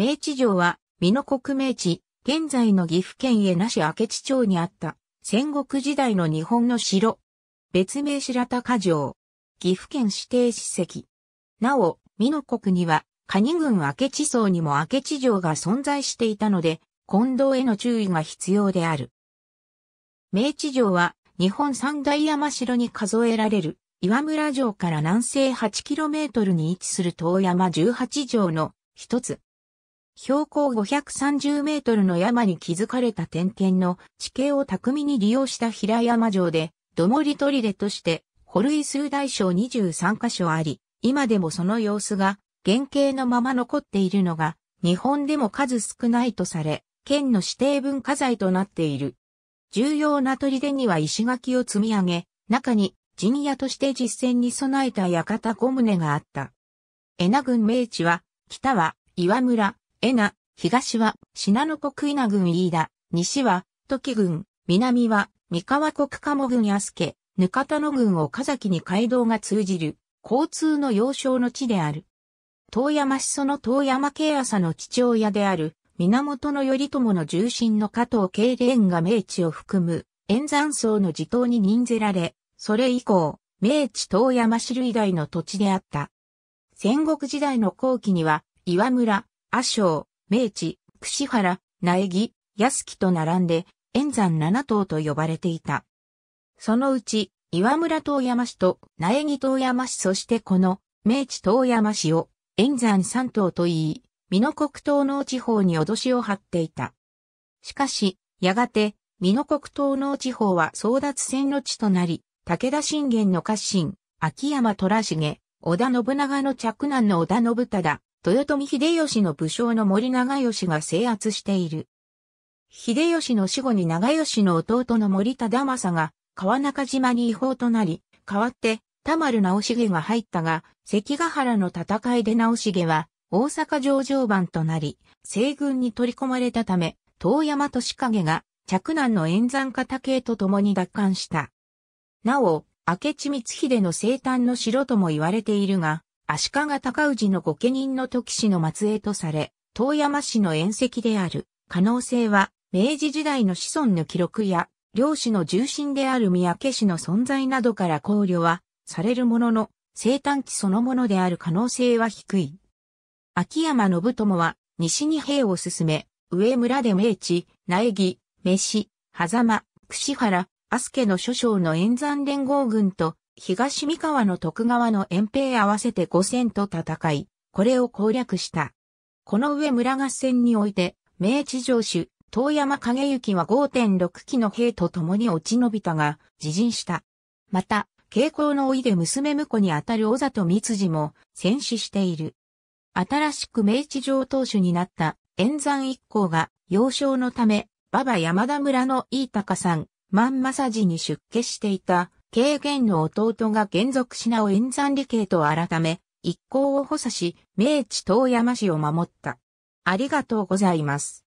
明治城は、美濃国明治、現在の岐阜県へなし明智町にあった、戦国時代の日本の城。別名白鷹城。岐阜県指定史跡。なお、美濃国には、蟹郡明智層にも明智城が存在していたので、近藤への注意が必要である。明治城は、日本三大山城に数えられる、岩村城から南西8キロメートルに位置する遠山18城の一つ。標高530メートルの山に築かれた点検の地形を巧みに利用した平山城で、土盛り砦として、掘塁数大小23箇所あり、今でもその様子が原型のまま残っているのが、日本でも数少ないとされ、県の指定文化財となっている。重要な砦には石垣を積み上げ、中に陣屋として実践に備えた館5棟があった。江那郡名地は、北は岩村、恵那、東は信濃国稲郡飯田、西は時郡、南は三河国鴨郡安家、ぬ田野郡岡崎に街道が通じる交通の要衝の地である。遠山市その遠山慶朝の父親である源頼朝の重臣の加藤慶蓮が明治を含む炎山荘の地頭に任ぜられ、それ以降、明治遠山市類代の土地であった。戦国時代の後期には、岩村、阿昌、明治、櫛原、苗木、安木と並んで、円山七島と呼ばれていた。そのうち、岩村遠山市と苗木遠山市そしてこの明治遠山市を円山三島と言い、美濃国東農地方に脅しを張っていた。しかし、やがて、美濃国東農地方は争奪戦の地となり、武田信玄の家臣、秋山虎重、織田信長の嫡男の織田信忠、豊臣秀吉の武将の森長吉が制圧している。秀吉の死後に長吉の弟の森忠政が川中島に違法となり、代わって田丸直重が入ったが、関ヶ原の戦いで直重は大阪城上番となり、西軍に取り込まれたため、遠山利景が嫡男の演山家家系と共に奪還した。なお、明智光秀の生誕の城とも言われているが、足利尊氏の御家人の時氏の末裔とされ、遠山氏の縁石である可能性は、明治時代の子孫の記録や、領主の重臣である三宅氏の存在などから考慮は、されるものの、生誕期そのものである可能性は低い。秋山信友は、西に兵を進め、上村で明治、苗木、飯、狭間、串原、アスケの諸将の演山連合軍と東三河の徳川の遠兵合わせて五千と戦い、これを攻略した。この上村合戦において、明治城主、遠山景行は5.6機の兵と共に落ち延びたが、自陣した。また、傾向の老いで娘婿にあたる小里光次も戦死している。新しく明治城当主になった円山一行が幼少のため、馬場山田村の飯高さん、万正寺に出家していた慶元の弟が元属品を演算理系と改め、一行を補佐し、明治遠山市を守った。ありがとうございます。